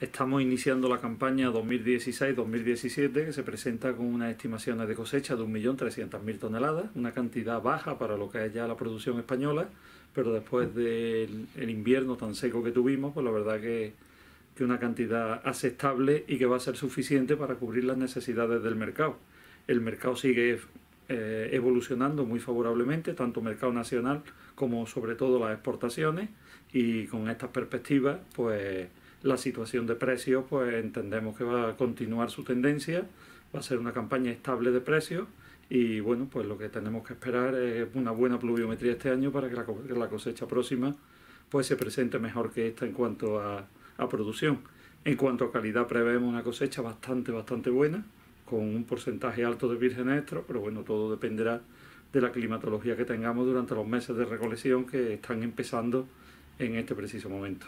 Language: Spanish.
Estamos iniciando la campaña 2016-2017 que se presenta con unas estimaciones de cosecha de 1.300.000 toneladas, una cantidad baja para lo que es ya la producción española, pero después del invierno tan seco que tuvimos, pues la verdad que, que una cantidad aceptable y que va a ser suficiente para cubrir las necesidades del mercado. El mercado sigue eh, evolucionando muy favorablemente, tanto mercado nacional como sobre todo las exportaciones y con estas perspectivas pues la situación de precios, pues entendemos que va a continuar su tendencia, va a ser una campaña estable de precios y bueno, pues lo que tenemos que esperar es una buena pluviometría este año para que la cosecha próxima pues se presente mejor que esta en cuanto a, a producción. En cuanto a calidad prevemos una cosecha bastante, bastante buena, con un porcentaje alto de virgen extra, pero bueno, todo dependerá de la climatología que tengamos durante los meses de recolección que están empezando en este preciso momento.